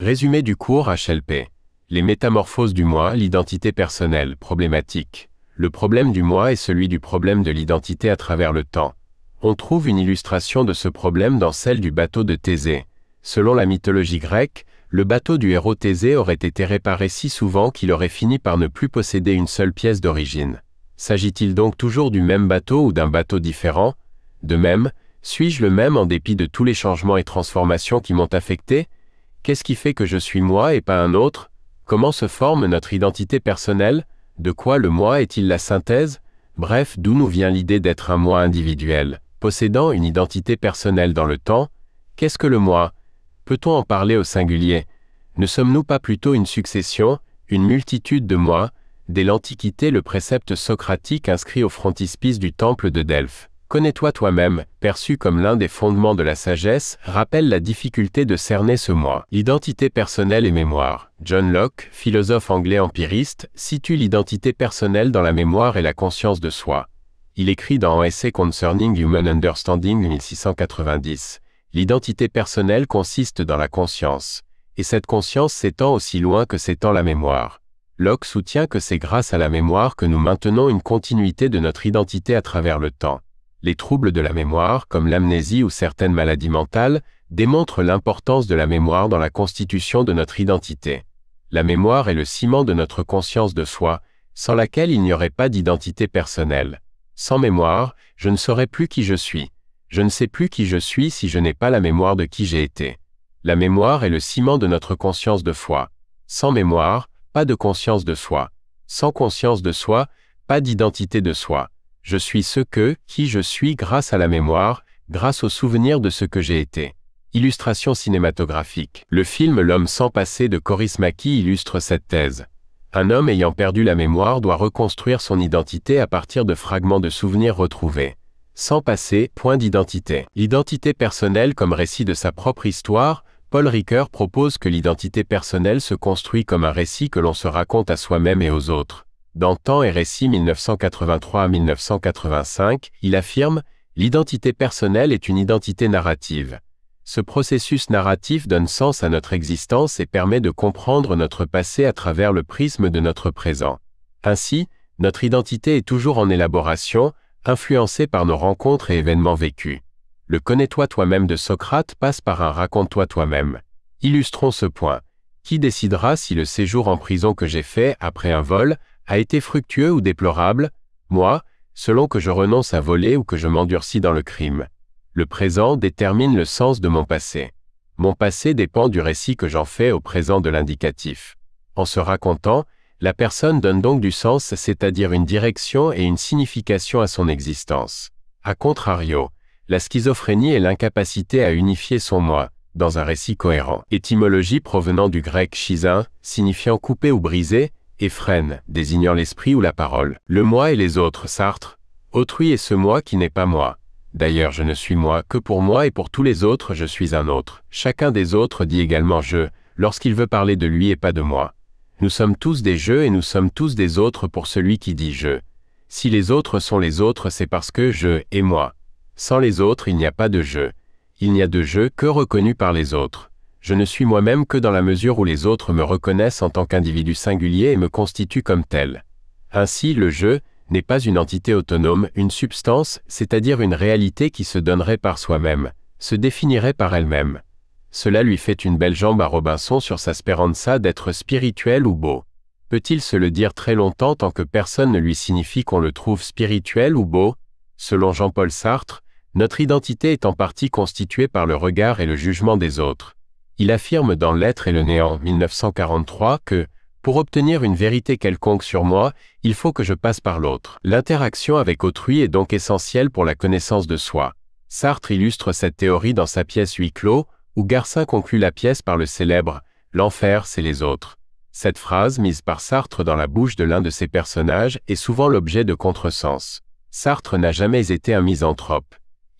Résumé du cours HLP. Les métamorphoses du moi, l'identité personnelle, problématique. Le problème du moi est celui du problème de l'identité à travers le temps. On trouve une illustration de ce problème dans celle du bateau de Thésée. Selon la mythologie grecque, le bateau du héros Thésée aurait été réparé si souvent qu'il aurait fini par ne plus posséder une seule pièce d'origine. S'agit-il donc toujours du même bateau ou d'un bateau différent De même, suis-je le même en dépit de tous les changements et transformations qui m'ont affecté Qu'est-ce qui fait que je suis moi et pas un autre Comment se forme notre identité personnelle De quoi le moi est-il la synthèse Bref, d'où nous vient l'idée d'être un moi individuel, possédant une identité personnelle dans le temps Qu'est-ce que le moi Peut-on en parler au singulier Ne sommes-nous pas plutôt une succession, une multitude de moi Dès l'Antiquité, le précepte socratique inscrit au frontispice du temple de Delphes. Connais-toi toi-même, perçu comme l'un des fondements de la sagesse, rappelle la difficulté de cerner ce moi. L'identité personnelle et mémoire. John Locke, philosophe anglais empiriste, situe l'identité personnelle dans la mémoire et la conscience de soi. Il écrit dans un Essay Concerning Human Understanding 1690. L'identité personnelle consiste dans la conscience, et cette conscience s'étend aussi loin que s'étend la mémoire. Locke soutient que c'est grâce à la mémoire que nous maintenons une continuité de notre identité à travers le temps les troubles de la mémoire, comme l'amnésie ou certaines maladies mentales, démontrent l'importance de la mémoire dans la constitution de notre identité. La mémoire est le ciment de notre conscience de soi, sans laquelle il n'y aurait pas d'identité personnelle. Sans mémoire, je ne saurais plus qui je suis. Je ne sais plus qui je suis si je n'ai pas la mémoire de qui j'ai été. La mémoire est le ciment de notre conscience de soi. Sans mémoire, pas de conscience de soi. Sans conscience de soi, pas d'identité de soi. Je suis ce que, qui je suis grâce à la mémoire, grâce au souvenir de ce que j'ai été. Illustration cinématographique. Le film L'homme sans passé de Coris Maki illustre cette thèse. Un homme ayant perdu la mémoire doit reconstruire son identité à partir de fragments de souvenirs retrouvés. Sans passé, point d'identité. L'identité personnelle comme récit de sa propre histoire, Paul Ricoeur propose que l'identité personnelle se construit comme un récit que l'on se raconte à soi-même et aux autres. Dans Temps et Récits 1983-1985, il affirme « L'identité personnelle est une identité narrative. Ce processus narratif donne sens à notre existence et permet de comprendre notre passé à travers le prisme de notre présent. Ainsi, notre identité est toujours en élaboration, influencée par nos rencontres et événements vécus. Le connais-toi toi-même de Socrate passe par un raconte-toi toi-même. Illustrons ce point. Qui décidera si le séjour en prison que j'ai fait après un vol a été fructueux ou déplorable, moi, selon que je renonce à voler ou que je m'endurcis dans le crime. Le présent détermine le sens de mon passé. Mon passé dépend du récit que j'en fais au présent de l'indicatif. En se racontant, la personne donne donc du sens, c'est-à-dire une direction et une signification à son existence. A contrario, la schizophrénie est l'incapacité à unifier son moi, dans un récit cohérent. Étymologie provenant du grec schizin, signifiant couper ou briser », Éphrem, désignant l'esprit ou la parole, le moi et les autres, Sartre, autrui est ce moi qui n'est pas moi. D'ailleurs je ne suis moi que pour moi et pour tous les autres je suis un autre. Chacun des autres dit également je, lorsqu'il veut parler de lui et pas de moi. Nous sommes tous des jeux et nous sommes tous des autres pour celui qui dit je. Si les autres sont les autres c'est parce que je et moi. Sans les autres il n'y a pas de je ». Il n'y a de je » que reconnu par les autres je ne suis moi-même que dans la mesure où les autres me reconnaissent en tant qu'individu singulier et me constituent comme tel. Ainsi, le jeu n'est pas une entité autonome, une substance, c'est-à-dire une réalité qui se donnerait par soi-même, se définirait par elle-même. Cela lui fait une belle jambe à Robinson sur sa speranza d'être spirituel ou beau. Peut-il se le dire très longtemps tant que personne ne lui signifie qu'on le trouve spirituel ou beau Selon Jean-Paul Sartre, notre identité est en partie constituée par le regard et le jugement des autres il affirme dans L'être et le néant 1943 que pour obtenir une vérité quelconque sur moi, il faut que je passe par l'autre. L'interaction avec autrui est donc essentielle pour la connaissance de soi. Sartre illustre cette théorie dans sa pièce Huit clos, où Garcin conclut la pièce par le célèbre « L'enfer, c'est les autres ». Cette phrase mise par Sartre dans la bouche de l'un de ses personnages est souvent l'objet de contresens. Sartre n'a jamais été un misanthrope.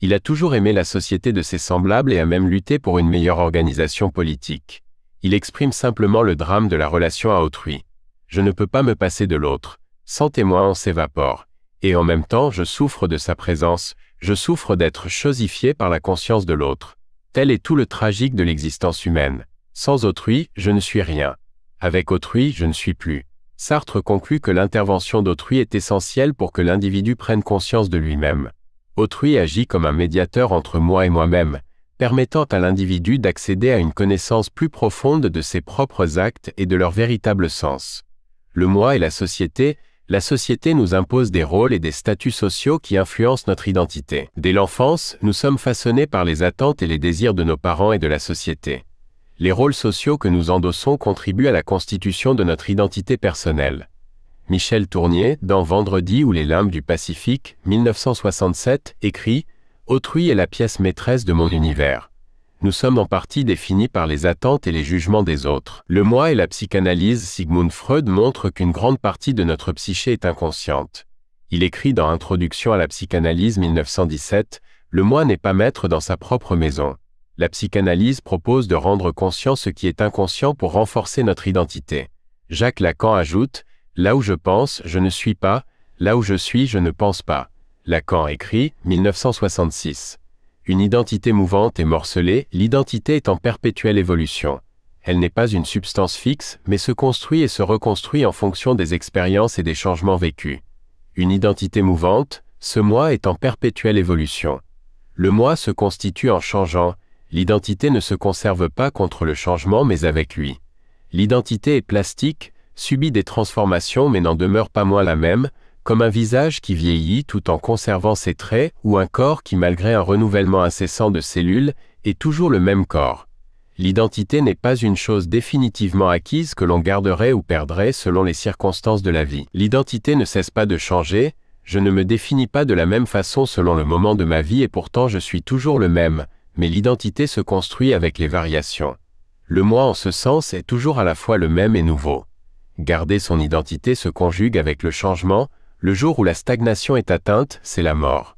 Il a toujours aimé la société de ses semblables et a même lutté pour une meilleure organisation politique. Il exprime simplement le drame de la relation à autrui. Je ne peux pas me passer de l'autre. Sans témoin, on s'évapore. Et en même temps, je souffre de sa présence, je souffre d'être chosifié par la conscience de l'autre. Tel est tout le tragique de l'existence humaine. Sans autrui, je ne suis rien. Avec autrui, je ne suis plus. Sartre conclut que l'intervention d'autrui est essentielle pour que l'individu prenne conscience de lui-même. Autrui agit comme un médiateur entre moi et moi-même, permettant à l'individu d'accéder à une connaissance plus profonde de ses propres actes et de leur véritable sens. Le moi et la société, la société nous impose des rôles et des statuts sociaux qui influencent notre identité. Dès l'enfance, nous sommes façonnés par les attentes et les désirs de nos parents et de la société. Les rôles sociaux que nous endossons contribuent à la constitution de notre identité personnelle. Michel Tournier, dans Vendredi ou les limbes du Pacifique, 1967, écrit Autrui est la pièce maîtresse de mon univers. Nous sommes en partie définis par les attentes et les jugements des autres. Le moi et la psychanalyse Sigmund Freud montrent qu'une grande partie de notre psyché est inconsciente. Il écrit dans Introduction à la psychanalyse 1917 Le moi n'est pas maître dans sa propre maison. La psychanalyse propose de rendre conscient ce qui est inconscient pour renforcer notre identité. Jacques Lacan ajoute Là où je pense, je ne suis pas, là où je suis, je ne pense pas. Lacan écrit, 1966. Une identité mouvante et morcelée, l'identité est en perpétuelle évolution. Elle n'est pas une substance fixe, mais se construit et se reconstruit en fonction des expériences et des changements vécus. Une identité mouvante, ce moi est en perpétuelle évolution. Le moi se constitue en changeant, l'identité ne se conserve pas contre le changement mais avec lui. L'identité est plastique, subit des transformations mais n'en demeure pas moins la même, comme un visage qui vieillit tout en conservant ses traits, ou un corps qui malgré un renouvellement incessant de cellules, est toujours le même corps. L'identité n'est pas une chose définitivement acquise que l'on garderait ou perdrait selon les circonstances de la vie. L'identité ne cesse pas de changer, je ne me définis pas de la même façon selon le moment de ma vie et pourtant je suis toujours le même, mais l'identité se construit avec les variations. Le moi en ce sens est toujours à la fois le même et nouveau. Garder son identité se conjugue avec le changement, le jour où la stagnation est atteinte, c'est la mort.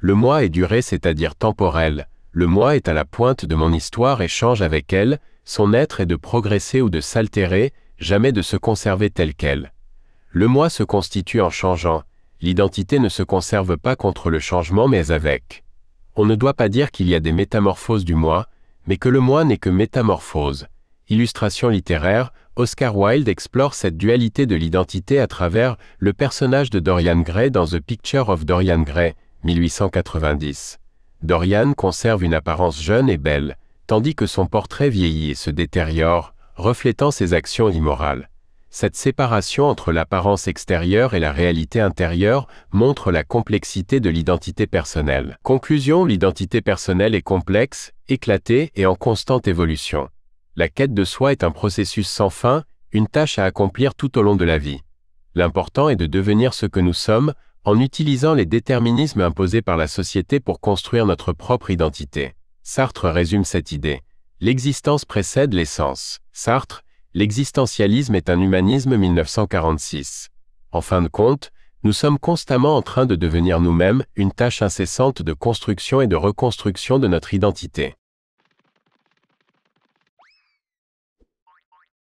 Le moi est duré, c'est-à-dire temporel, le moi est à la pointe de mon histoire et change avec elle, son être est de progresser ou de s'altérer, jamais de se conserver tel quel. Le moi se constitue en changeant, l'identité ne se conserve pas contre le changement mais avec. On ne doit pas dire qu'il y a des métamorphoses du moi, mais que le moi n'est que métamorphose, Illustration littéraire, Oscar Wilde explore cette dualité de l'identité à travers le personnage de Dorian Gray dans The Picture of Dorian Gray, 1890. Dorian conserve une apparence jeune et belle, tandis que son portrait vieillit et se détériore, reflétant ses actions immorales. Cette séparation entre l'apparence extérieure et la réalité intérieure montre la complexité de l'identité personnelle. Conclusion, l'identité personnelle est complexe, éclatée et en constante évolution. La quête de soi est un processus sans fin, une tâche à accomplir tout au long de la vie. L'important est de devenir ce que nous sommes, en utilisant les déterminismes imposés par la société pour construire notre propre identité. Sartre résume cette idée. L'existence précède l'essence. Sartre, l'existentialisme est un humanisme 1946. En fin de compte, nous sommes constamment en train de devenir nous-mêmes, une tâche incessante de construction et de reconstruction de notre identité.